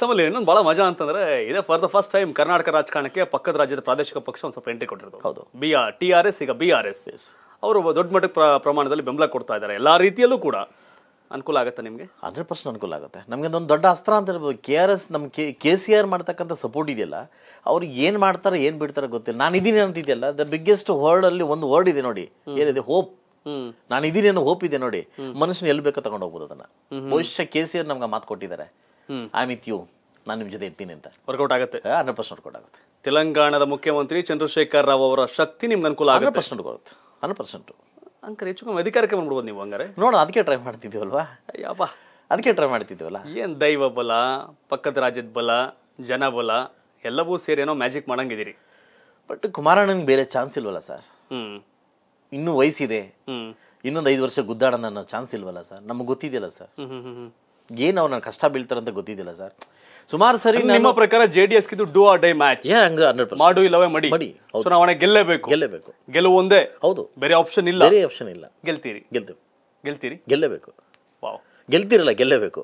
ಸಮಲ್ಲಿ ಇನ್ನೊಂದು ಬಹಳ ಮಜಾ ಅಂತಂದ್ರೆ ಇದೇ for the first time Karnataka ರಾಜಕಾರಣಕ್ಕೆ ಪಕ್ಕದ ರಾಜ್ಯದ ಪ್ರಾದೇಶಿಕ ಪಕ್ಷ ಒಂದು ಸ್ವಲ್ಪ ಎಂಟ್ರಿ ಕೊಟ್ಟಿರೋದು ಹೌದು B R T R S ಈಗ ಬಿ ಆರ್ ಎಸ್ ಅವರು ದೊಡ್ಡ ಮಟ್ಟಕ್ಕೆ ಪ್ರಮಾಣದಲ್ಲಿ ಬೆಂಬಲ ಕೊಡ್ತಾ ಇದ್ದಾರೆ ಎಲ್ಲಾ ರೀತಿಯಲ್ಲೂ ಕೂಡ ಅನುಕೂಲ ಆಗುತ್ತೆ ನಿಮಗೆ ಹಂಡ್ರೆಡ್ ಪರ್ಸೆಂಟ್ ಅನುಕೂಲ ಆಗುತ್ತೆ ನಮಗೆ ಒಂದು ದೊಡ್ಡ ಅಸ್ತ್ರ ಅಂತ ಹೇಳ್ಬೋದು ಕೆ ಆರ್ ಎಸ್ ನಮ್ಮ ಕೆ ಕೆ ಸಿ ಆರ್ ಮಾಡ್ತಕ್ಕಂಥ ಸಪೋರ್ಟ್ ಇದೆಯಲ್ಲ ಅವ್ರು ಏನು ಮಾಡ್ತಾರೆ ಏನು ಬಿಡ್ತಾರೆ ಗೊತ್ತಿಲ್ಲ ನಾನು ಇದ್ದೀನಿ ಅಂತಿದೆಯಲ್ಲ ದ ಬಿಗ್ಗೆಸ್ಟ್ ಅಲ್ಲಿ ಒಂದು ವರ್ಡ್ ಇದೆ ನೋಡಿ ಏನಿದೆ ಹೋಪ್ ನಾನು ಇದೀನಿ ಅನ್ನೋ ಹೋಪ್ ಇದೆ ನೋಡಿ ಮನುಷ್ಯನ ಎಲ್ಲಿ ಬೇಕೋ ತಗೊಂಡು ಹೋಗ್ಬೋದು ಅದನ್ನ ಭವಿಷ್ಯ ಕೆ ಸಿ ಆರ್ ನಮ್ಗೆ ಮಾತು ಕೊಟ್ಟಿದ್ದಾರೆ ಐ ಯು ನಾನು ನಿಮ್ಮ ಜೊತೆ ಇರ್ತೀನಿ ಅಂತ ವರ್ಕೌಟ್ ಆಗುತ್ತೆ ಹಂಡ್ರೆಡ್ ಪರ್ಸೆಂಟ್ ವರ್ಕೌಟ್ ಆಗುತ್ತೆ ತೆಲಂಗಾಣದ ಮುಖ್ಯಮಂತ್ರಿ ಚಂದ್ರಶೇಖರ್ ರಾವ್ ಅವರ ಶಕ್ತಿ ನಿಮ್ಗೆ ಅನುಕೂಲ ಆಗುತ್ತೆ ಪರ್ಸೆಂಟ್ ಬರುತ್ತೆ ಹಂಡ್ರೆಡ್ ಪರ್ಸೆಂಟ್ ಅಂಕರ್ ಹೆಚ್ಚು ಕಮ್ಮಿ ಅಧಿಕಾರಕ್ಕೆ ಬಂದ್ಬಿಡ್ಬೋದು ನೀವು ಹಂಗಾರೆ ನೋಡೋಣ ಅದಕ್ಕೆ ಟ್ರೈ ಮಾಡ್ತಿದ್ದೀವಲ್ವಾ ಯಾವ ಅದಕ್ಕೆ ಟ್ರೈ ಮಾಡ್ತಿದ್ದೀವಲ್ಲ ಏನು ದೈವ ಬಲ ಪಕ್ಕದ ರಾಜ್ಯದ ಬಲ ಜನ ಬಲ ಎಲ್ಲವೂ ಸೇರಿ ಏನೋ ಮ್ಯಾಜಿಕ್ ಮಾಡಂಗಿದ್ದೀರಿ ಬಟ್ ಕುಮಾರಣ್ಣನಿಗೆ ಬೇರೆ ಚಾನ್ಸ್ ಇಲ್ವಲ್ಲ ಸರ್ ಹ್ಞೂ ಇನ್ನೂ ವಯಸ್ಸಿದೆ ಇನ್ನೊಂದು ಐದು ವರ್ಷ ಗುದ್ದಾಡೋಣ ಅನ್ನೋ ಚಾನ್ಸ್ ಇಲ್ವಲ್ಲ ಸರ್ ನಮ್ಗೆ ಗೊತ್ತಿದೆಯಲ್ಲ ಸರ್ ಏನು ನನ್ನ ಕಷ್ಟ ಬೀಳ್ತಾರಂತ ಗೊತ್ತಿದ್ದಿಲ್ಲ ಸರ್ ಸುಮಾರು ಸರಿ ನಿಮ್ಮ ಪ್ರಕಾರ J D S do or die match ಮಾಡು ಇಲ್ಲವೇ ಮಡಿ ಮಡಿ ಚುನಾವಣೆ ಗೆಲ್ಲೇಬೇಕು ಗೆಲ್ಲಬೇಕು ಗೆಲುವು ಒಂದೇ ಹೌದು ಬೇರೆ ಆಪ್ಷನ್ ಇಲ್ಲ ಬೇರೆ ಆಪ್ಷನ್ ಇಲ್ಲ ಗೆಲ್ತೀರಿ ಗೆಲ್ತೀವಿ ಗೆಲ್ತೀರಿ ಗೆಲ್ಲಬೇಕು ವಾವ್ ಗೆಲ್ತಿರಲ್ಲ ಗೆಲ್ಲಬೇಕು